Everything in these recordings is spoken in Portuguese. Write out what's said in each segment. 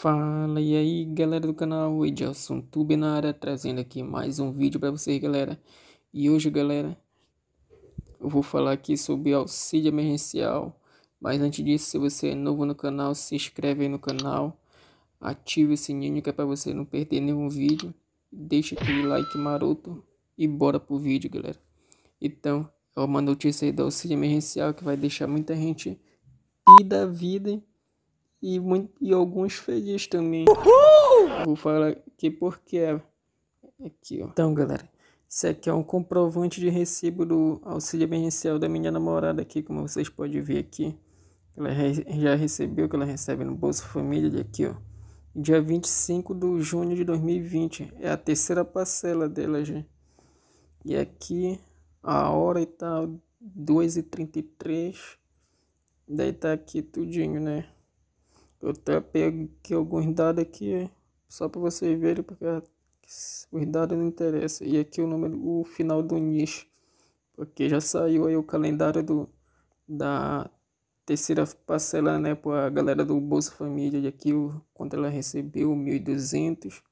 Fala e aí galera do canal, Edilson Tube na área, trazendo aqui mais um vídeo para vocês galera E hoje galera, eu vou falar aqui sobre auxílio emergencial Mas antes disso, se você é novo no canal, se inscreve aí no canal Ative o sininho que é para você não perder nenhum vídeo Deixa aquele like maroto e bora pro vídeo galera Então, é uma notícia aí do auxílio emergencial que vai deixar muita gente e da vida e, muito, e alguns felizes também. Uhul! Vou falar aqui porque é. Aqui, ó. Então, galera, isso aqui é um comprovante de recibo do auxílio emergencial da minha namorada aqui, como vocês podem ver aqui. Ela já recebeu, que ela recebe no Bolsa Família aqui, ó. Dia 25 de junho de 2020. É a terceira parcela dela gente E aqui a hora e tal, 2h33. Daí tá aqui tudinho, né? Eu até pego aqui alguns dados aqui, só para vocês verem, porque é os dados não interessam. E aqui o número, o final do nicho, porque já saiu aí o calendário do, da terceira parcela, né, para a galera do Bolsa Família, e aqui o, quanto ela recebeu, 1.200.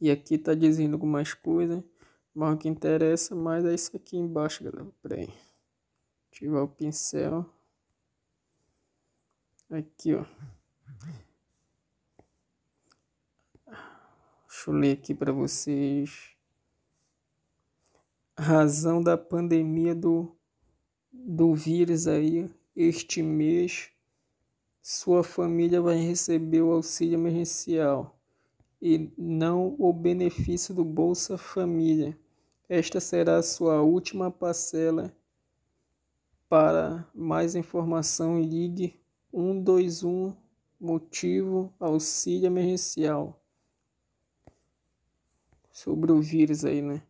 E aqui tá dizendo algumas coisas, mas o que interessa mais é isso aqui embaixo, galera. aí, Ativar o pincel. Aqui, ó. Deixa eu ler aqui para vocês. Razão da pandemia do, do vírus aí, este mês, sua família vai receber o auxílio emergencial e não o benefício do Bolsa Família. Esta será a sua última parcela. Para mais informação, ligue 121 motivo auxílio emergencial sobre o vírus aí, né?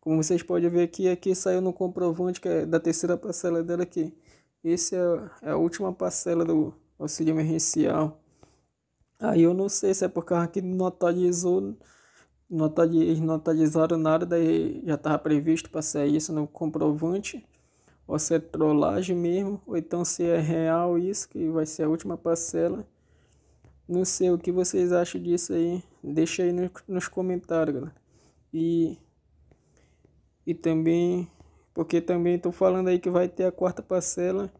Como vocês podem ver aqui, aqui saiu no comprovante que é da terceira parcela dela aqui. Esse é, é a última parcela do auxílio emergencial. Aí eu não sei se é por causa que não atualizaram nada, daí já estava previsto para sair isso no comprovante ou se é trollagem mesmo, ou então se é real isso, que vai ser a última parcela. Não sei o que vocês acham disso aí. Deixa aí no, nos comentários, galera. E, e também, porque também estou falando aí que vai ter a quarta parcela.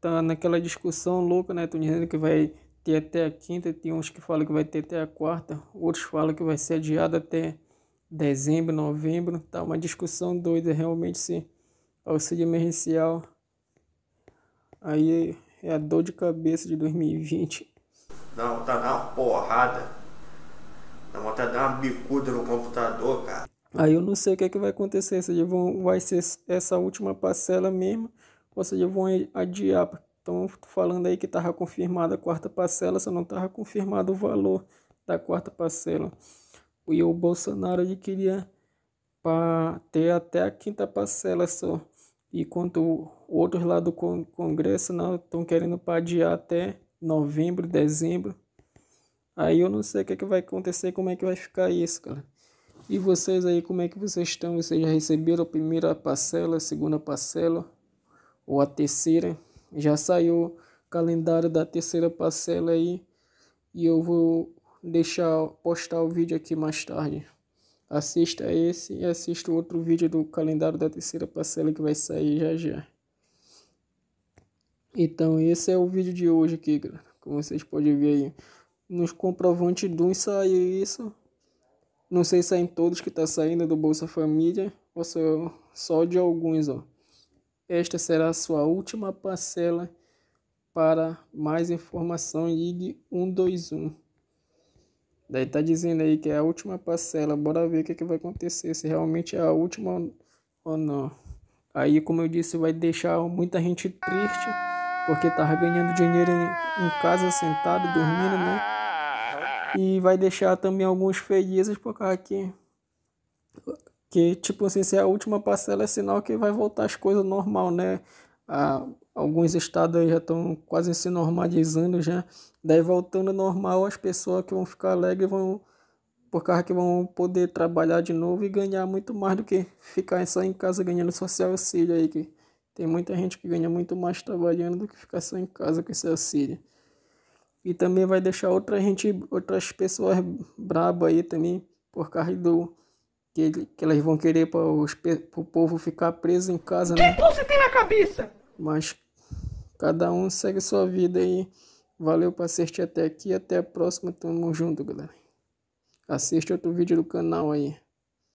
Tá naquela discussão louca, né? Tô dizendo que vai ter até a quinta. Tem uns que falam que vai ter até a quarta. Outros falam que vai ser adiado até dezembro, novembro. Tá uma discussão doida, realmente sim auxílio emergencial. Aí é a dor de cabeça de 2020. Não, tá na porrada. Dá vontade de dar uma bicuda no computador, cara. Aí eu não sei o que, é que vai acontecer, se eles vão, vai ser essa última parcela mesmo, ou se eles vão adiar. Estão falando aí que estava confirmada a quarta parcela, só não estava confirmado o valor da quarta parcela. E o Bolsonaro ele queria ter até a quinta parcela só e quanto outros lá do Congresso não estão querendo padiar até novembro, dezembro. Aí eu não sei o que, é que vai acontecer, como é que vai ficar isso, cara. E vocês aí, como é que vocês estão? Vocês já receberam a primeira parcela, a segunda parcela ou a terceira? Já saiu o calendário da terceira parcela aí e eu vou deixar postar o vídeo aqui mais tarde. Assista esse e assista o outro vídeo do calendário da terceira parcela que vai sair já já. Então, esse é o vídeo de hoje aqui, Como vocês podem ver aí. Nos comprovantes do saiu isso. Não sei se saem é todos que tá saindo do Bolsa Família ou só, é só de alguns, ó. Esta será a sua última parcela. Para mais informação, ligue 121. Daí tá dizendo aí que é a última parcela. Bora ver o que, é que vai acontecer. Se realmente é a última ou não. Aí, como eu disse, vai deixar muita gente triste. Porque tava tá ganhando dinheiro em, em casa, sentado, dormindo, né? E vai deixar também alguns felizes por causa que. Que, tipo assim, se é a última parcela é sinal que vai voltar as coisas normal, né? Ah, alguns estados aí já estão quase se normalizando já. Daí voltando ao normal, as pessoas que vão ficar alegres vão por causa que vão poder trabalhar de novo e ganhar muito mais do que ficar só em casa ganhando social auxílio aí que tem muita gente que ganha muito mais trabalhando do que ficar só em casa com esse auxílio. E também vai deixar outra gente, outras pessoas braba aí também por causa do que, que elas vão querer para o povo ficar preso em casa. Que né? você tem na cabeça? Mas cada um segue sua vida aí. Valeu por assistir até aqui. Até a próxima. Tamo junto, galera. Assiste outro vídeo do canal aí.